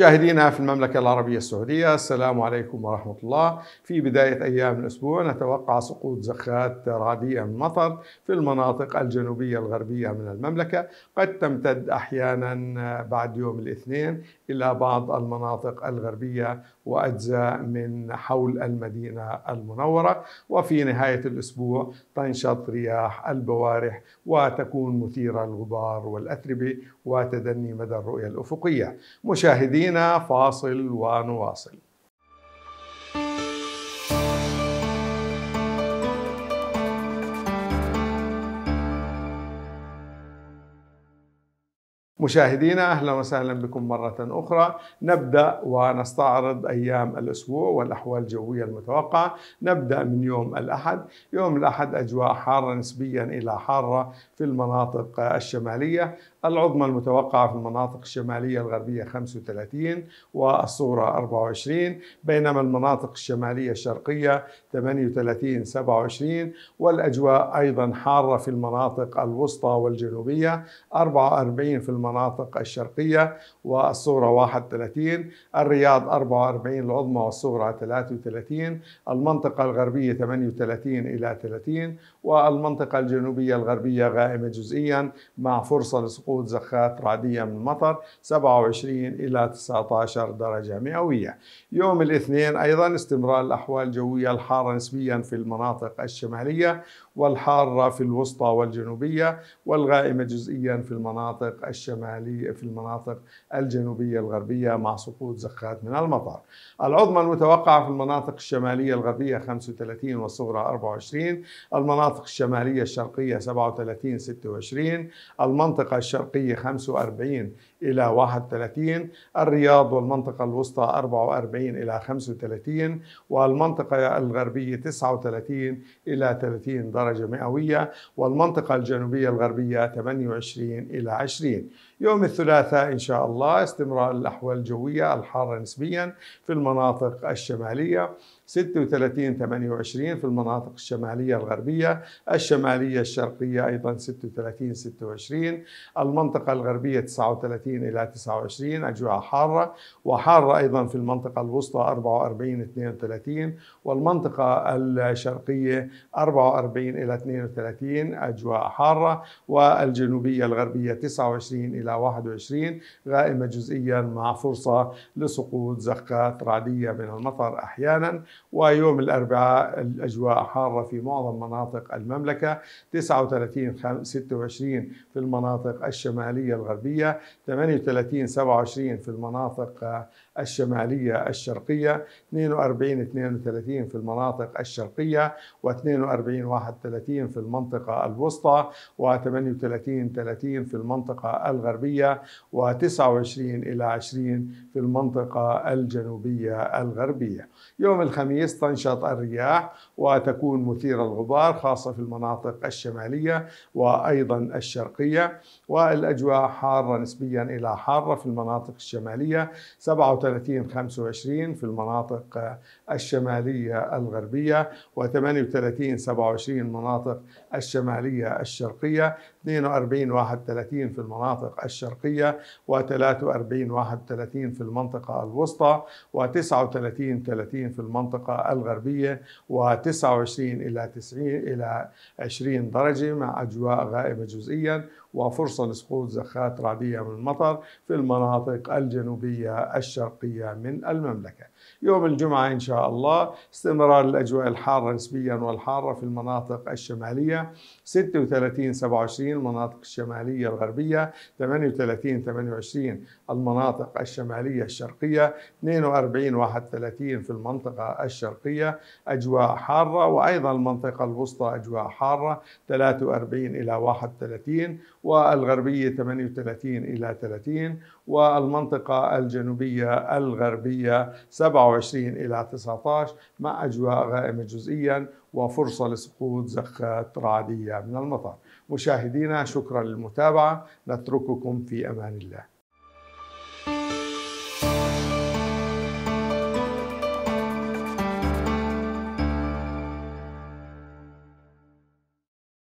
مشاهدينا في المملكة العربية السعودية السلام عليكم ورحمة الله في بداية أيام الأسبوع نتوقع سقوط زخات رعدية من مطر في المناطق الجنوبية الغربية من المملكة قد تمتد أحيانا بعد يوم الاثنين إلى بعض المناطق الغربية وأجزاء من حول المدينة المنورة وفي نهاية الأسبوع تنشط رياح البوارح وتكون مثيرة الغبار والأتربة وتدني مدى الرؤية الأفقية مشاهدين ബൈന ഫാസിൽ വാനു വാസിൽ مشاهدينا اهلا وسهلا بكم مره اخرى نبدا ونستعرض ايام الاسبوع والاحوال الجويه المتوقعه نبدا من يوم الاحد يوم الاحد اجواء حاره نسبيا الى حاره في المناطق الشماليه العظمى المتوقعة في المناطق الشمالية الغربية 35 والصورة 24 بينما المناطق الشمالية الشرقية 38 27 والأجواء أيضا حارة في المناطق الوسطى والجنوبية 44 في المناطق المناطق الشرقية والصورة 31 الرياض 44 العظمى والصغرى 33 المنطقة الغربية 38 إلى 30 والمنطقة الجنوبية الغربية غائمة جزئيا مع فرصة لسقوط زخات رعدية من المطر 27 إلى 19 درجة مئوية يوم الاثنين أيضا استمرار الأحوال الجوية الحارة نسبيا في المناطق الشمالية والحارة في الوسطى والجنوبية والغائمة جزئيا في المناطق الشمالية الشمالي في المناطق الجنوبية الغربية مع سقوط زخات من المطر العظمى المتوقعة في المناطق الشمالية الغربية 35 والصغرى 24 المناطق الشمالية الشرقية 37 26 المنطقة الشرقية 45 إلى 31 الرياض والمنطقة الوسطى 44 إلى 35 والمنطقة الغربية 39 إلى 30 درجة مئوية والمنطقة الجنوبية الغربية 28 إلى 20 يوم الثلاثاء إن شاء الله استمرار الأحوال الجوية الحارة نسبيا في المناطق الشمالية 36 28 في المناطق الشمالية الغربية الشمالية الشرقية أيضا 36 26 المنطقة الغربية 39 إلى 29 أجواء حارة وحارة أيضا في المنطقة الوسطى 44 32 والمنطقة الشرقية 44 إلى 32 أجواء حارة والجنوبية الغربية 29 إلى 21 غائمة جزئيا مع فرصة لسقوط زخات رعدية من المطر أحيانا ويوم الأربعاء الأجواء حارة في معظم مناطق المملكة 39 26 في المناطق الشمالية الغربية 38 27 في المناطق الشمالية الشرقية 42 32 في المناطق الشرقية و42 31 في المنطقة الوسطى و38 30 في المنطقة الغربية و29 إلى 20 في المنطقة الجنوبية الغربية يوم الخميس تنشط الرياح وتكون مثيرة الغبار خاصة في المناطق الشمالية وأيضا الشرقية والأجواء حارة نسبيا إلى حارة في المناطق الشمالية 37 37 25 في المناطق الشمالية الغربية و38 27 مناطق الشمالية الشرقية 42 31 في المناطق الشرقية و43 31 في المنطقة الوسطى و39 30 في المنطقة الغربية و29 إلى 90 إلى 20 درجة مع أجواء غائمة جزئيا وفرصة لسقوط زخات رعدية من المطر في المناطق الجنوبية الشرقية من المملكة يوم الجمعة إن شاء الله استمرار الأجواء الحارة نسبيا والحارة في المناطق الشمالية 36 27 المناطق الشمالية الغربية 38 28 المناطق الشمالية الشرقية 42 31 في المنطقة الشرقية أجواء حارة وأيضا المنطقة الوسطى أجواء حارة 43 إلى 31 والغربية 38 إلى 30 والمنطقة الجنوبية الغربية 27 إلى 19 مع أجواء غائمة جزئيا وفرصة لسقوط زخات رعدية من المطر مشاهدينا شكرا للمتابعة نترككم في أمان الله